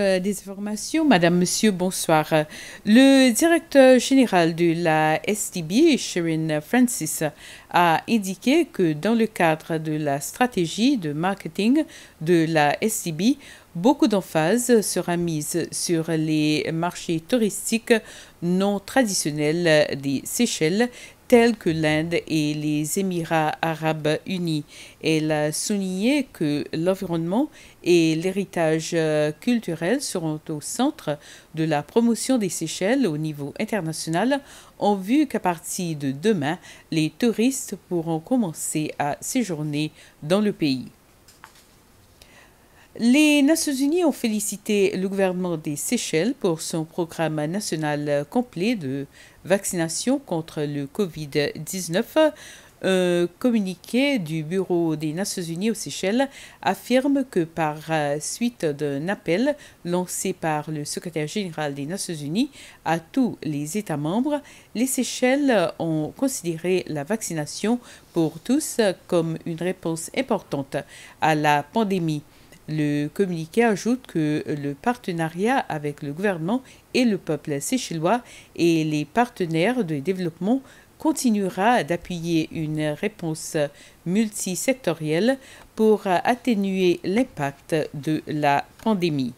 Euh, des informations, Madame, Monsieur, bonsoir. Le directeur général de la STB, Sharon Francis, a indiqué que dans le cadre de la stratégie de marketing de la STB, beaucoup d'emphase sera mise sur les marchés touristiques non traditionnels des Seychelles tels que l'Inde et les Émirats arabes unis. Elle a souligné que l'environnement et l'héritage euh, culturel seront au centre de la promotion des Seychelles au niveau international en vue qu'à partir de demain, les touristes pourront commencer à séjourner dans le pays. Les Nations Unies ont félicité le gouvernement des Seychelles pour son programme national complet de vaccination contre le COVID-19. Un communiqué du Bureau des Nations Unies aux Seychelles affirme que par euh, suite d'un appel lancé par le secrétaire général des Nations Unies à tous les États membres, les Seychelles ont considéré la vaccination pour tous comme une réponse importante à la pandémie. Le communiqué ajoute que le partenariat avec le gouvernement et le peuple séchellois et les partenaires de développement continuera d'appuyer une réponse multisectorielle pour atténuer l'impact de la pandémie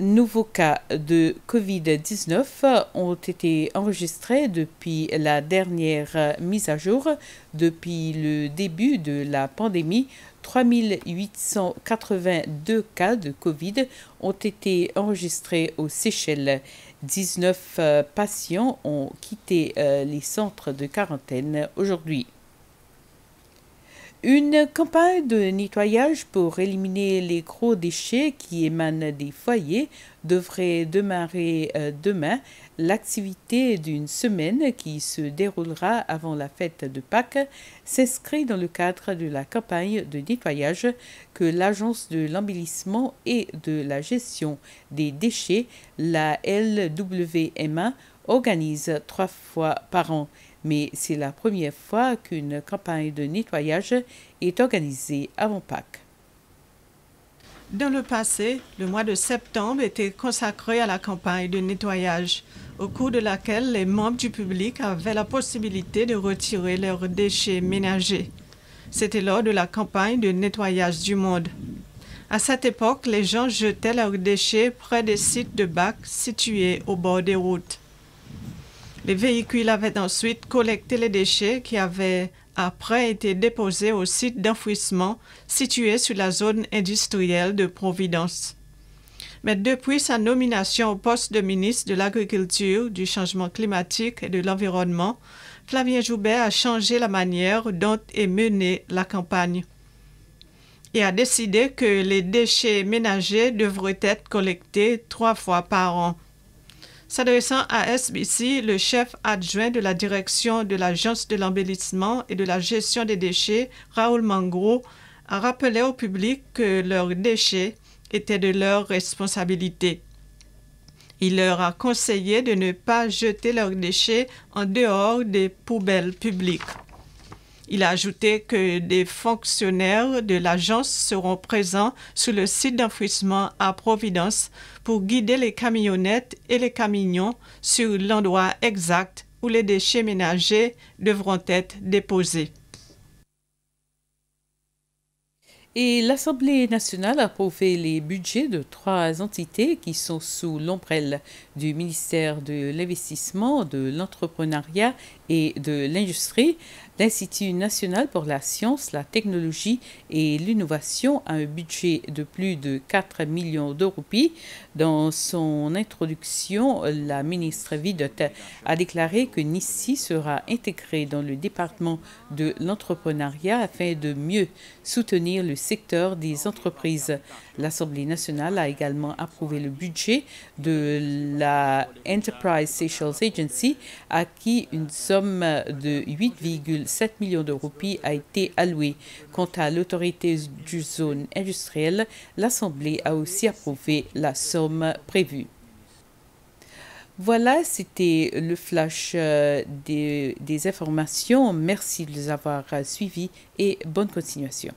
nouveaux cas de COVID-19 ont été enregistrés depuis la dernière mise à jour. Depuis le début de la pandémie, 3882 cas de COVID ont été enregistrés aux Seychelles. 19 patients ont quitté euh, les centres de quarantaine aujourd'hui. Une campagne de nettoyage pour éliminer les gros déchets qui émanent des foyers devrait démarrer euh, demain. L'activité d'une semaine qui se déroulera avant la fête de Pâques s'inscrit dans le cadre de la campagne de nettoyage que l'Agence de l'embellissement et de la gestion des déchets, la LWMA, organise trois fois par an mais c'est la première fois qu'une campagne de nettoyage est organisée avant Pâques. Dans le passé, le mois de septembre était consacré à la campagne de nettoyage, au cours de laquelle les membres du public avaient la possibilité de retirer leurs déchets ménagers. C'était lors de la campagne de nettoyage du monde. À cette époque, les gens jetaient leurs déchets près des sites de bacs situés au bord des routes. Les véhicules avaient ensuite collecté les déchets qui avaient après été déposés au site d'enfouissement situé sur la zone industrielle de Providence. Mais depuis sa nomination au poste de ministre de l'Agriculture, du Changement climatique et de l'Environnement, Flavien Joubert a changé la manière dont est menée la campagne et a décidé que les déchets ménagers devraient être collectés trois fois par an. S'adressant à SBC, le chef adjoint de la direction de l'Agence de l'embellissement et de la gestion des déchets, Raoul Mangro, a rappelé au public que leurs déchets étaient de leur responsabilité. Il leur a conseillé de ne pas jeter leurs déchets en dehors des poubelles publiques. Il a ajouté que des fonctionnaires de l'agence seront présents sur le site d'enfouissement à Providence pour guider les camionnettes et les camions sur l'endroit exact où les déchets ménagers devront être déposés. Et l'Assemblée nationale a approuvé les budgets de trois entités qui sont sous l'ombrelle du ministère de l'Investissement, de l'Entrepreneuriat et de l'Industrie. L'Institut national pour la science, la technologie et l'innovation a un budget de plus de 4 millions d'euros. Dans son introduction, la ministre Vidot a déclaré que NISI sera intégré dans le département de l'entrepreneuriat afin de mieux soutenir le secteur des entreprises. L'Assemblée nationale a également approuvé le budget de la Enterprise Agency, acquis une somme de 8,5 7 millions de roupies a été alloué. Quant à l'autorité du zone industrielle, l'Assemblée a aussi approuvé la somme prévue. Voilà, c'était le flash euh, des, des informations. Merci de les avoir suivis et bonne continuation.